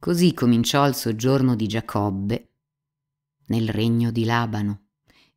Così cominciò il soggiorno di Giacobbe nel regno di Labano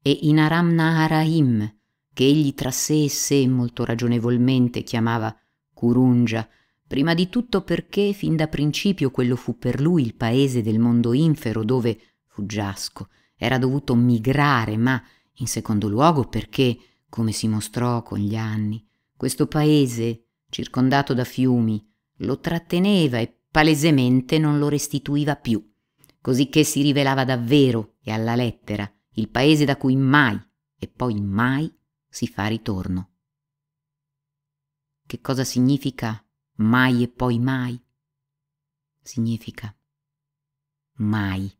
e in Aram Naharaim, che egli tra sé e sé molto ragionevolmente chiamava Curungia, prima di tutto perché fin da principio quello fu per lui il paese del mondo infero dove, fuggiasco, era dovuto migrare, ma in secondo luogo perché, come si mostrò con gli anni, questo paese, circondato da fiumi, lo tratteneva e palesemente non lo restituiva più, cosicché si rivelava davvero e alla lettera il paese da cui mai e poi mai si fa ritorno. Che cosa significa mai e poi mai? Significa mai,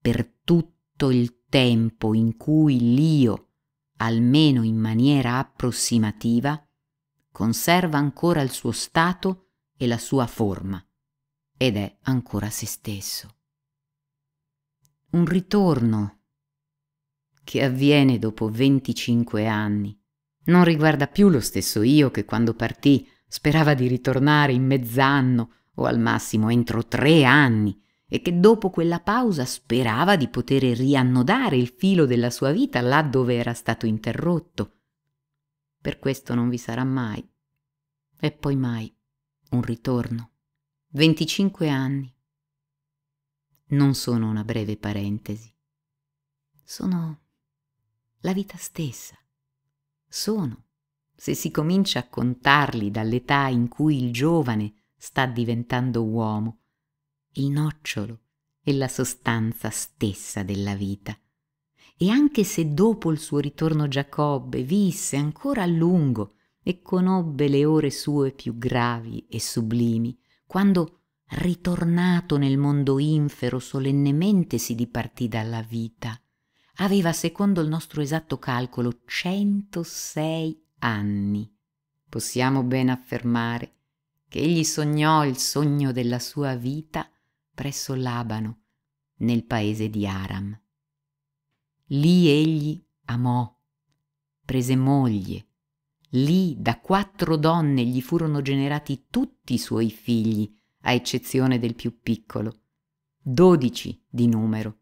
per tutto il tempo in cui l'io, almeno in maniera approssimativa, conserva ancora il suo stato e la sua forma ed è ancora se stesso. Un ritorno che avviene dopo 25 anni non riguarda più lo stesso io che quando partì sperava di ritornare in mezz'anno o al massimo entro tre anni e che dopo quella pausa sperava di poter riannodare il filo della sua vita là dove era stato interrotto. Per questo non vi sarà mai e poi mai un ritorno. 25 anni. Non sono una breve parentesi. Sono la vita stessa. Sono, se si comincia a contarli dall'età in cui il giovane sta diventando uomo, il nocciolo e la sostanza stessa della vita. E anche se dopo il suo ritorno Giacobbe visse ancora a lungo e conobbe le ore sue più gravi e sublimi, quando, ritornato nel mondo infero, solennemente si dipartì dalla vita. Aveva, secondo il nostro esatto calcolo, 106 anni. Possiamo ben affermare che egli sognò il sogno della sua vita presso Labano, nel paese di Aram. Lì egli amò, prese moglie, Lì da quattro donne gli furono generati tutti i suoi figli, a eccezione del più piccolo, dodici di numero.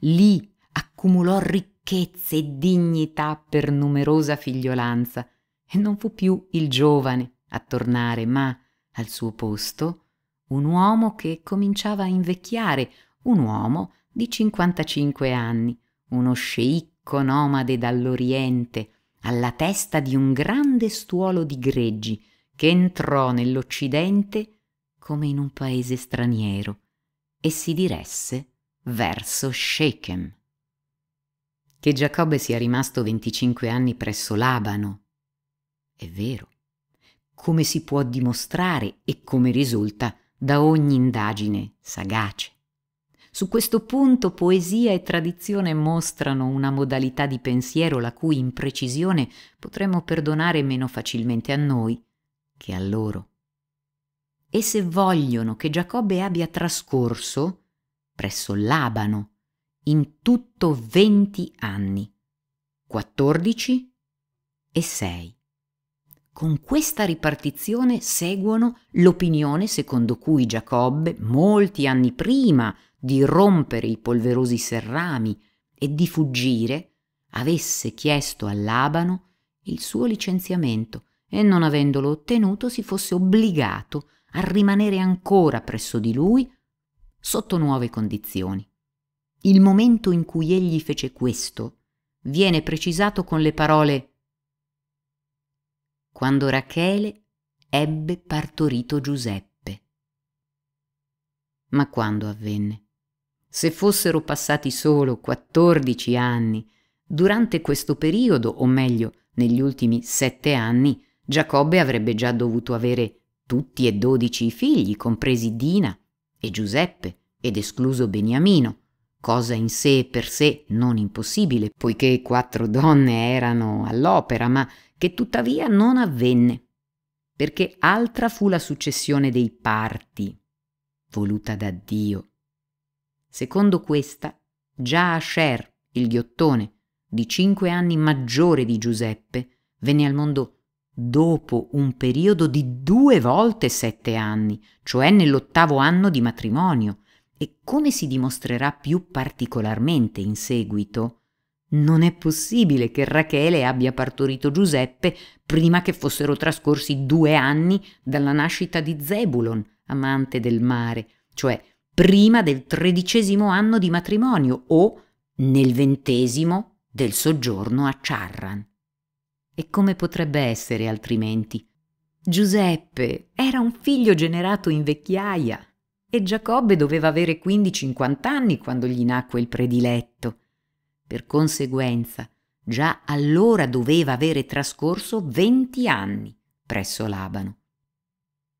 Lì accumulò ricchezze e dignità per numerosa figliolanza e non fu più il giovane a tornare, ma al suo posto un uomo che cominciava a invecchiare, un uomo di 55 anni, uno sceicco nomade dall'Oriente, alla testa di un grande stuolo di greggi che entrò nell'Occidente come in un paese straniero e si diresse verso Shechem. Che Giacobbe sia rimasto 25 anni presso Labano è vero, come si può dimostrare e come risulta da ogni indagine sagace. Su questo punto poesia e tradizione mostrano una modalità di pensiero la cui imprecisione potremmo perdonare meno facilmente a noi che a loro. E se vogliono che Giacobbe abbia trascorso, presso Labano, in tutto venti anni, quattordici e sei. Con questa ripartizione seguono l'opinione secondo cui Giacobbe, molti anni prima di rompere i polverosi serrami e di fuggire, avesse chiesto a Labano il suo licenziamento e non avendolo ottenuto si fosse obbligato a rimanere ancora presso di lui sotto nuove condizioni. Il momento in cui egli fece questo viene precisato con le parole quando Rachele ebbe partorito Giuseppe. Ma quando avvenne? Se fossero passati solo 14 anni, durante questo periodo, o meglio, negli ultimi sette anni, Giacobbe avrebbe già dovuto avere tutti e dodici i figli, compresi Dina e Giuseppe, ed escluso Beniamino, cosa in sé per sé non impossibile, poiché quattro donne erano all'opera, ma che tuttavia non avvenne, perché altra fu la successione dei parti, voluta da Dio. Secondo questa, già Asher, il ghiottone, di cinque anni maggiore di Giuseppe, venne al mondo dopo un periodo di due volte sette anni, cioè nell'ottavo anno di matrimonio, e come si dimostrerà più particolarmente in seguito, non è possibile che Rachele abbia partorito Giuseppe prima che fossero trascorsi due anni dalla nascita di Zebulon, amante del mare, cioè prima del tredicesimo anno di matrimonio o nel ventesimo del soggiorno a Charran. E come potrebbe essere altrimenti? Giuseppe era un figlio generato in vecchiaia e Giacobbe doveva avere quindi 50 anni quando gli nacque il prediletto. Per conseguenza, già allora doveva avere trascorso venti anni presso Labano.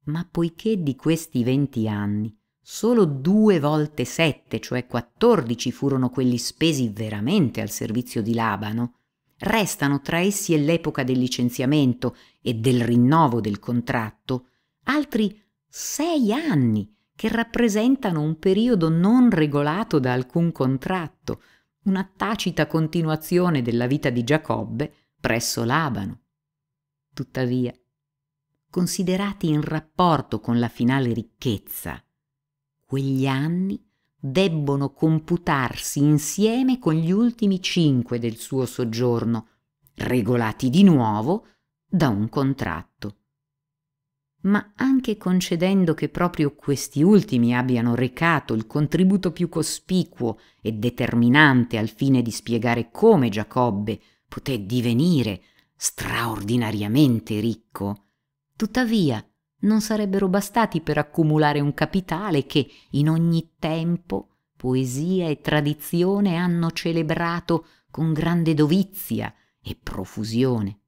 Ma poiché di questi venti anni solo due volte sette, cioè quattordici, furono quelli spesi veramente al servizio di Labano, restano tra essi e l'epoca del licenziamento e del rinnovo del contratto altri sei anni che rappresentano un periodo non regolato da alcun contratto, una tacita continuazione della vita di Giacobbe presso Labano. Tuttavia, considerati in rapporto con la finale ricchezza, quegli anni debbono computarsi insieme con gli ultimi cinque del suo soggiorno, regolati di nuovo da un contratto ma anche concedendo che proprio questi ultimi abbiano recato il contributo più cospicuo e determinante al fine di spiegare come Giacobbe poté divenire straordinariamente ricco, tuttavia non sarebbero bastati per accumulare un capitale che in ogni tempo poesia e tradizione hanno celebrato con grande dovizia e profusione.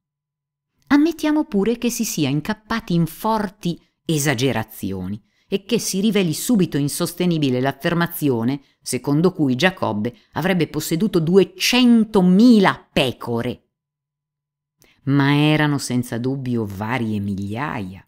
Ammettiamo pure che si sia incappati in forti esagerazioni e che si riveli subito insostenibile l'affermazione secondo cui Giacobbe avrebbe posseduto 200.000 pecore. Ma erano senza dubbio varie migliaia,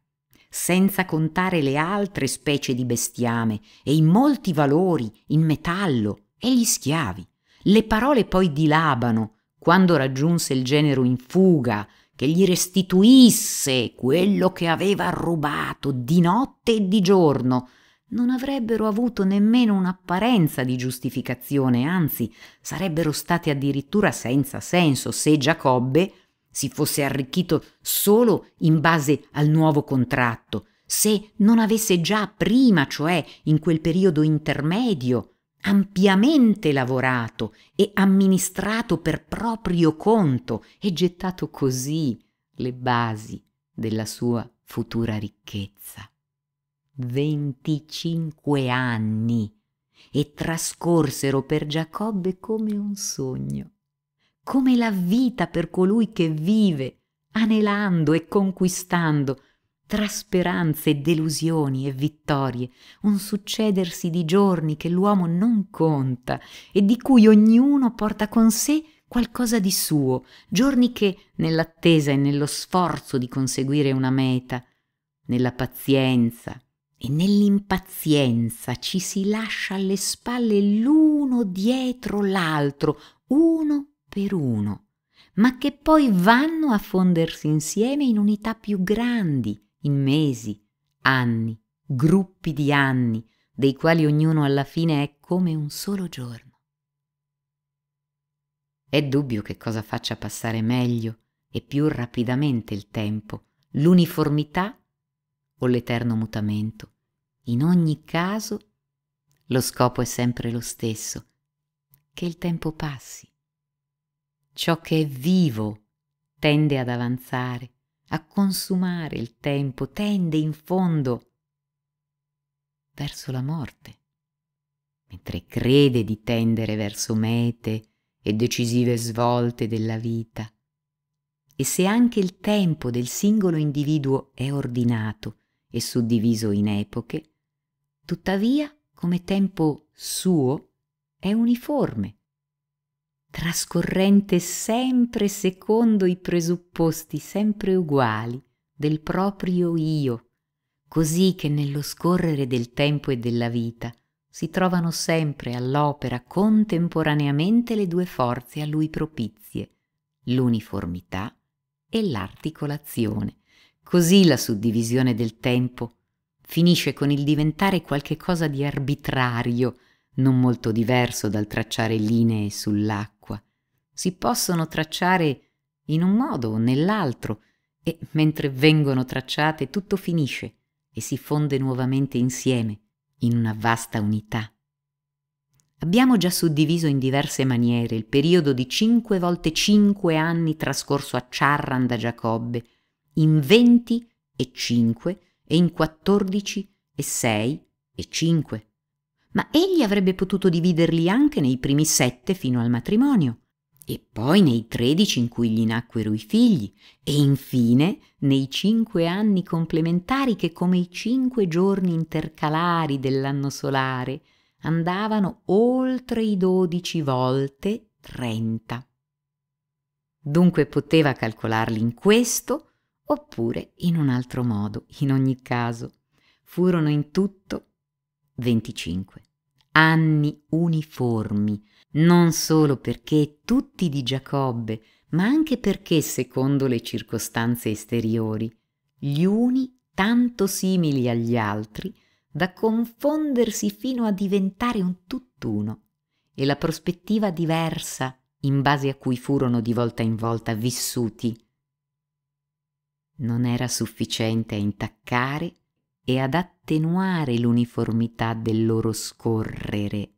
senza contare le altre specie di bestiame e i molti valori in metallo e gli schiavi. Le parole poi di Labano, quando raggiunse il genero in fuga che gli restituisse quello che aveva rubato di notte e di giorno, non avrebbero avuto nemmeno un'apparenza di giustificazione, anzi sarebbero stati addirittura senza senso se Giacobbe si fosse arricchito solo in base al nuovo contratto, se non avesse già prima, cioè in quel periodo intermedio, ampiamente lavorato e amministrato per proprio conto e gettato così le basi della sua futura ricchezza. 25 anni e trascorsero per Giacobbe come un sogno, come la vita per colui che vive, anelando e conquistando tra speranze, delusioni e vittorie, un succedersi di giorni che l'uomo non conta e di cui ognuno porta con sé qualcosa di suo, giorni che, nell'attesa e nello sforzo di conseguire una meta, nella pazienza e nell'impazienza ci si lascia alle spalle l'uno dietro l'altro, uno per uno, ma che poi vanno a fondersi insieme in unità più grandi, in mesi, anni, gruppi di anni, dei quali ognuno alla fine è come un solo giorno. È dubbio che cosa faccia passare meglio e più rapidamente il tempo, l'uniformità o l'eterno mutamento. In ogni caso, lo scopo è sempre lo stesso, che il tempo passi. Ciò che è vivo tende ad avanzare, a consumare il tempo, tende in fondo verso la morte, mentre crede di tendere verso mete e decisive svolte della vita. E se anche il tempo del singolo individuo è ordinato e suddiviso in epoche, tuttavia come tempo suo è uniforme trascorrente sempre secondo i presupposti sempre uguali del proprio io, così che nello scorrere del tempo e della vita si trovano sempre all'opera contemporaneamente le due forze a lui propizie, l'uniformità e l'articolazione. Così la suddivisione del tempo finisce con il diventare qualche cosa di arbitrario, non molto diverso dal tracciare linee sull'acqua si possono tracciare in un modo o nell'altro e mentre vengono tracciate tutto finisce e si fonde nuovamente insieme in una vasta unità. Abbiamo già suddiviso in diverse maniere il periodo di 5 volte 5 anni trascorso a Charran da Giacobbe, in 20 e 5 e in 14 e 6 e 5. Ma egli avrebbe potuto dividerli anche nei primi sette fino al matrimonio, e poi nei tredici in cui gli nacquero i figli, e infine nei cinque anni complementari che come i cinque giorni intercalari dell'anno solare andavano oltre i dodici volte trenta. Dunque poteva calcolarli in questo oppure in un altro modo, in ogni caso. Furono in tutto venticinque anni uniformi, non solo perché tutti di Giacobbe, ma anche perché, secondo le circostanze esteriori, gli uni tanto simili agli altri da confondersi fino a diventare un tutt'uno, e la prospettiva diversa in base a cui furono di volta in volta vissuti non era sufficiente a intaccare e ad attenuare l'uniformità del loro scorrere